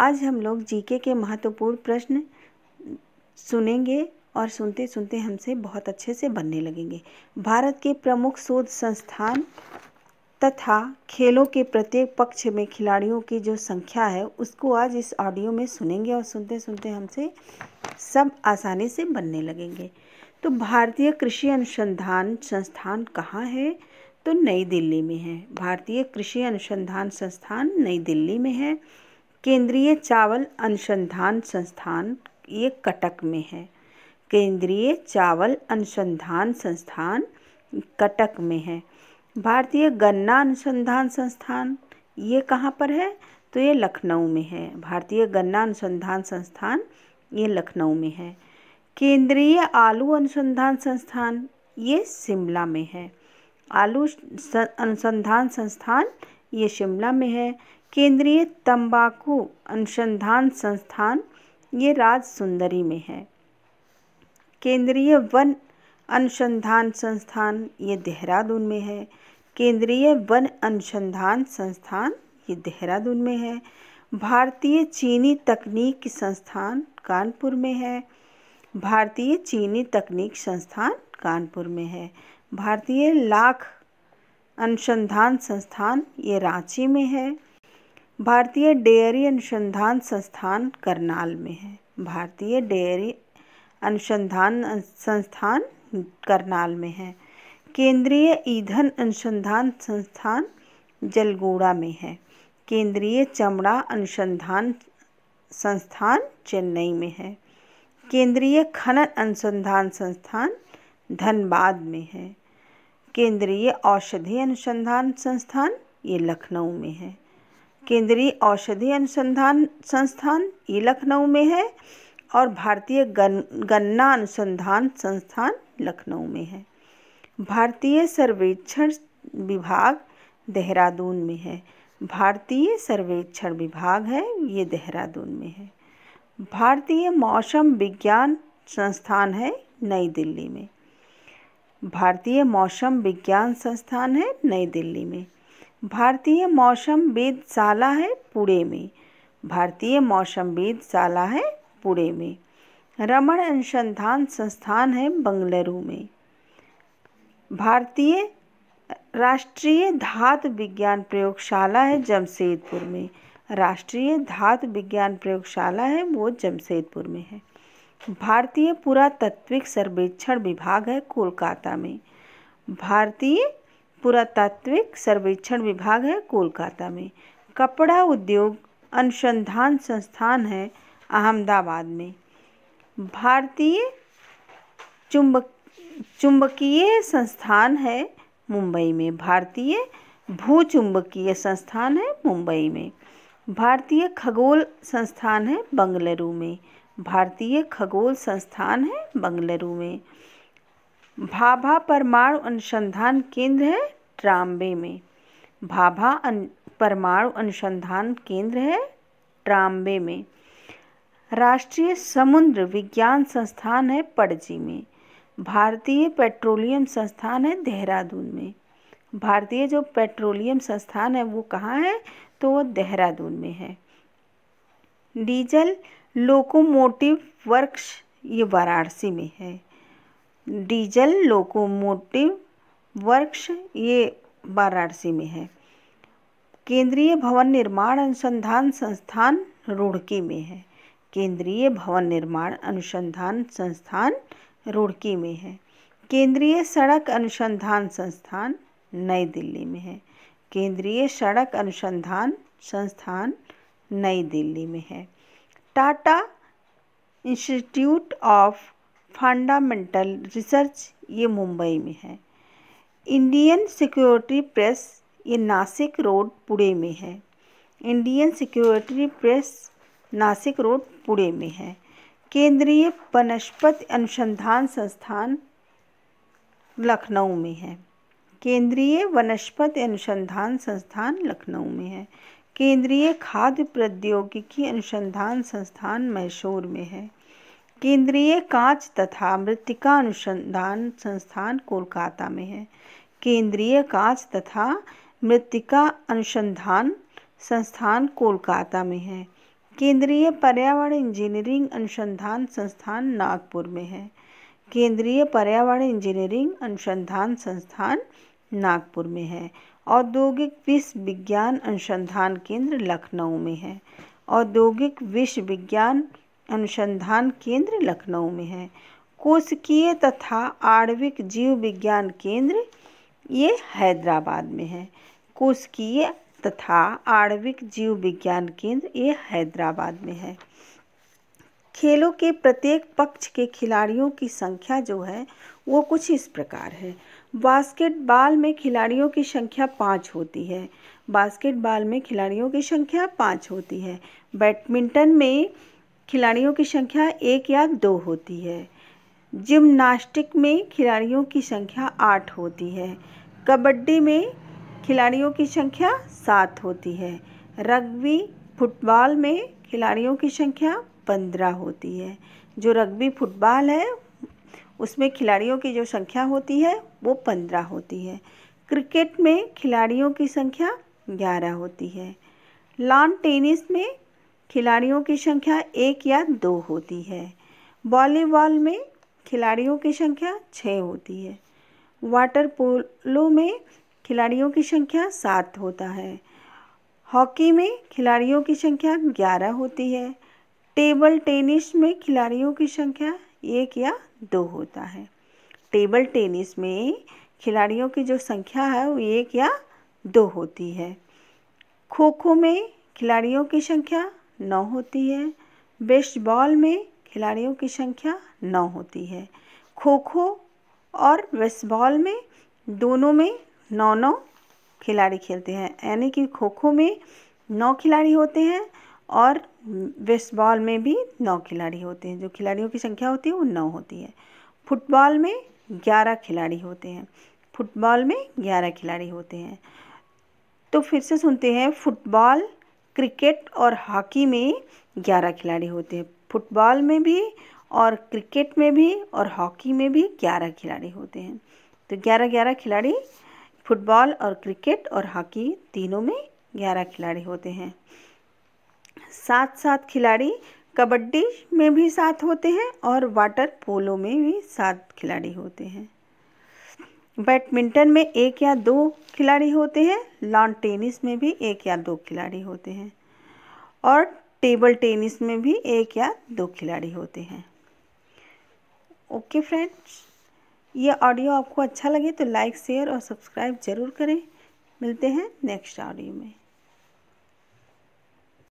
आज हम लोग जीके के महत्वपूर्ण प्रश्न सुनेंगे और सुनते सुनते हमसे बहुत अच्छे से बनने लगेंगे भारत के प्रमुख शोध संस्थान तथा खेलों के प्रत्येक पक्ष में खिलाड़ियों की जो संख्या है उसको आज इस ऑडियो में सुनेंगे और सुनते सुनते हमसे सब आसानी से बनने लगेंगे तो भारतीय कृषि अनुसंधान संस्थान कहाँ है तो नई दिल्ली में है भारतीय कृषि अनुसंधान संस्थान नई दिल्ली में है केंद्रीय चावल अनुसंधान संस्थान ये कटक में है केंद्रीय चावल अनुसंधान संस्थान कटक में है भारतीय गन्ना अनुसंधान संस्थान ये कहाँ पर है तो ये लखनऊ में है भारतीय गन्ना अनुसंधान संस्थान ये लखनऊ में है केंद्रीय आलू अनुसंधान संस्थान ये शिमला में है आलू अनुसंधान संस्थान ये शिमला में है केंद्रीय तंबाकू अनुसंधान संस्थान ये राज सुंदरी में है केंद्रीय वन अनुसंधान संस्थान ये देहरादून में है केंद्रीय वन अनुसंधान संस्थान ये देहरादून में है भारतीय चीनी तकनीक संस्थान कानपुर में है भारतीय चीनी तकनीक संस्थान कानपुर में है भारतीय लाख अनुसंधान संस्थान ये रांची में है भारतीय डेयरी अनुसंधान संस्थान करनाल में है भारतीय डेयरी अनुसंधान संस्थान करनाल में है केंद्रीय ईंधन अनुसंधान संस्थान जलगोड़ा में है केंद्रीय चमड़ा अनुसंधान संस्थान चेन्नई में है केंद्रीय खनन अनुसंधान संस्थान धनबाद में है केंद्रीय औषधि अनुसंधान संस्थान ये लखनऊ में है केंद्रीय औषधि अनुसंधान संस्थान ये लखनऊ में है और भारतीय गन गन्ना अनुसंधान संस्थान लखनऊ में है भारतीय सर्वेक्षण विभाग देहरादून में है भारतीय सर्वेक्षण विभाग है ये देहरादून में है भारतीय मौसम विज्ञान संस्थान है नई दिल्ली में भारतीय मौसम विज्ञान संस्थान है नई दिल्ली में भारतीय मौसम वेदशाला है पुणे में भारतीय मौसम वेदशाला है पुणे में रमण अनुसंधान संस्थान है बंगलुरु में भारतीय राष्ट्रीय धातु विज्ञान प्रयोगशाला है जमशेदपुर में राष्ट्रीय धातु विज्ञान प्रयोगशाला है वो जमशेदपुर में है भारतीय पुरातत्विक सर्वेक्षण विभाग है कोलकाता में भारतीय पुरातात्विक सर्वेक्षण विभाग है कोलकाता में कपड़ा उद्योग अनुसंधान संस्थान है अहमदाबाद में भारतीय चुंबक चुंबकीय संस्थान है मुंबई में भारतीय भूचुंबकीय संस्थान है मुंबई में भारतीय खगोल संस्थान है बंगलुरु में भारतीय खगोल संस्थान है बंगलुरु में भाभा परमाणु अनुसंधान केंद्र है ट्राम्बे में भाभा परमाणु अनुसंधान केंद्र है ट्राम्बे में राष्ट्रीय समुद्र विज्ञान संस्थान है पड़जी में भारतीय पेट्रोलियम संस्थान है देहरादून में भारतीय जो पेट्रोलियम संस्थान है वो कहाँ है तो वो देहरादून में है डीजल लोकोमोटिव वर्क्स ये वाराणसी में है डीजल लोकोमोटिव वर्क्स ये वाराणसी में है केंद्रीय भवन निर्माण अनुसंधान संस्थान रुड़की में है केंद्रीय भवन निर्माण अनुसंधान संस्थान रुड़की में है केंद्रीय सड़क अनुसंधान संस्थान नई दिल्ली में है केंद्रीय सड़क अनुसंधान संस्थान नई दिल्ली में है Tata institute of fundamental research ये मुंबई में है इंडियन सिक्योरिटी प्रेस ये नासिक रोड पुणे में है Indian security press Nashik road Pune में है केंद्रीय वनस्पति अनुसंधान संस्थान लखनऊ में है केंद्रीय वनस्पति अनुसंधान संस्थान लखनऊ में है केंद्रीय खाद्य प्रौद्योगिकी अनुसंधान संस्थान मैसूर में है केंद्रीय कांच तथा मृतिका अनुसंधान संस्थान कोलकाता में है केंद्रीय कांच तथा मृतिका अनुसंधान संस्थान कोलकाता में है केंद्रीय पर्यावरण इंजीनियरिंग अनुसंधान संस्थान नागपुर में है केंद्रीय पर्यावरण इंजीनियरिंग अनुसंधान संस्थान नागपुर में है औद्योगिक विश्व विज्ञान अनुसंधान केंद्र लखनऊ में है औद्योगिक विश्व विज्ञान अनुसंधान केंद्र लखनऊ में है कोशिकीय तथा आणविक जीव विज्ञान केंद्र ये हैदराबाद में है कोशिकीय तथा आणविक जीव विज्ञान केंद्र ये हैदराबाद में है खेलों के प्रत्येक पक्ष के खिलाड़ियों की संख्या जो है वो कुछ इस प्रकार है बास्केटबॉल में खिलाड़ियों की संख्या पाँच होती है बास्केटबॉल में खिलाड़ियों की संख्या पाँच होती है बैडमिंटन में खिलाड़ियों की संख्या एक या दो होती है जिमनास्टिक में खिलाड़ियों की संख्या आठ होती है कबड्डी में खिलाड़ियों की संख्या सात होती है रग्बी फुटबॉल में खिलाड़ियों की संख्या पंद्रह होती है जो रग्बी फुटबॉल है उसमें खिलाड़ियों की जो संख्या होती है वो पंद्रह होती है क्रिकेट में खिलाड़ियों की संख्या ग्यारह होती है लॉन टेनिस में खिलाड़ियों की संख्या एक या दो होती है वॉलीबॉल में खिलाड़ियों की संख्या छः होती है वाटर पोलो में खिलाड़ियों की संख्या सात होता है हॉकी में खिलाड़ियों की संख्या ग्यारह होती है टेबल टेनिस में खिलाड़ियों की संख्या एक या दो होता है टेबल टेनिस में खिलाड़ियों की जो संख्या है वो एक या दो होती है खो खो में खिलाड़ियों की संख्या नौ होती है बेस्ट बॉल में खिलाड़ियों की संख्या नौ होती है खो खो और बेसबॉल में दोनों में नौ नौ खिलाड़ी खेलते हैं यानी कि खो खो में नौ खिलाड़ी होते हैं और बेसबॉल में भी नौ खिलाड़ी होते हैं जो खिलाड़ियों की संख्या होती है वो नौ होती है फुटबॉल में ग्यारह खिलाड़ी होते हैं फुटबॉल में ग्यारह खिलाड़ी होते हैं तो फिर से सुनते हैं फुटबॉल क्रिकेट और हॉकी में ग्यारह खिलाड़ी होते हैं फुटबॉल में भी और क्रिकेट में भी और हॉकी में भी ग्यारह खिलाड़ी होते हैं तो ग्यारह ग्यारह खिलाड़ी फुटबॉल और क्रिकेट और हॉकी तीनों में ग्यारह खिलाड़ी होते हैं सात सात खिलाड़ी कबड्डी में भी सात होते हैं और वाटर पोलो में भी सात खिलाड़ी होते हैं बैडमिंटन में एक या दो खिलाड़ी होते हैं लॉन टेनिस में भी एक या दो खिलाड़ी होते हैं और टेबल टेनिस में भी एक या दो खिलाड़ी होते हैं ओके फ्रेंड्स ये ऑडियो आपको अच्छा लगे तो लाइक शेयर और सब्सक्राइब ज़रूर करें मिलते हैं नेक्स्ट ऑडियो में